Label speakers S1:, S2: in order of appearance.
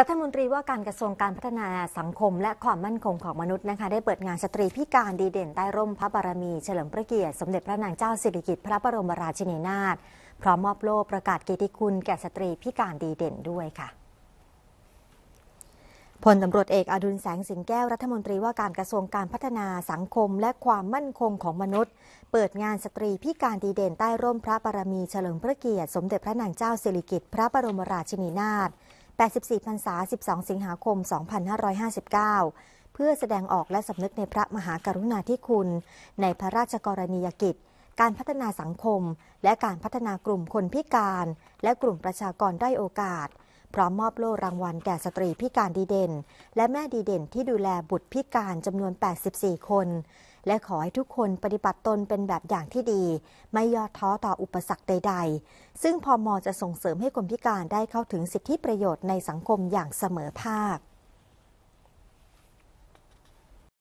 S1: รัฐมนตรีว่าการกระทรวงการพัฒนาสังคม และความมั่นคงของมนุษย์นะคะได้เปิดงานสตรีพิการดีเด่นใต้ร่มพระบารมีเฉลิมพระเกียรติ สมเด็จพระนางเจ้าสิริกิติ์พระบรมราชินีนาถพร้อมมอบโล่ประกาศเกียรติคุณ แก่สตรีพิการดีเด่นด้วยค่ะพลตำรวจเอกอดุลแสงสิงแก้วรัฐมนตรีว่า การกระทรวงการพัฒนาสังคม และความมั่นคงของมนุษย์ เปิดงานสตรีพิการดีเด่น ใต้ร่มพระบารมีเฉลิมพระเกียรติ สมเด็จพระนางเจ้าสิริกิติ์พระบรมราชินีนาถ84พรรษา12 สิงหาคม 2559 เพื่อแสดงออกและสำนึกในพระมหากรุณาธิคุณ ในพระราชกรณียกิจ การพัฒนาสังคมและการพัฒนากลุ่มคนพิการ และกลุ่มประชากรได้โอกาสพร้อมมอบโล่รางวัลแก่สตรีพิการดีเด่น และแม่ดีเด่นที่ดูแลบุตรพิการจำนวน 84 คน และขอให้ทุกคนปฏิบัติตนเป็นแบบอย่างที่ดี ไม่ย่อท้อต่ออุปสรรคใด ๆ ซึ่งพอมอจะส่งเสริมให้คนพิการได้เข้าถึงสิทธิประโยชน์ในสังคมอย่างเสมอภาค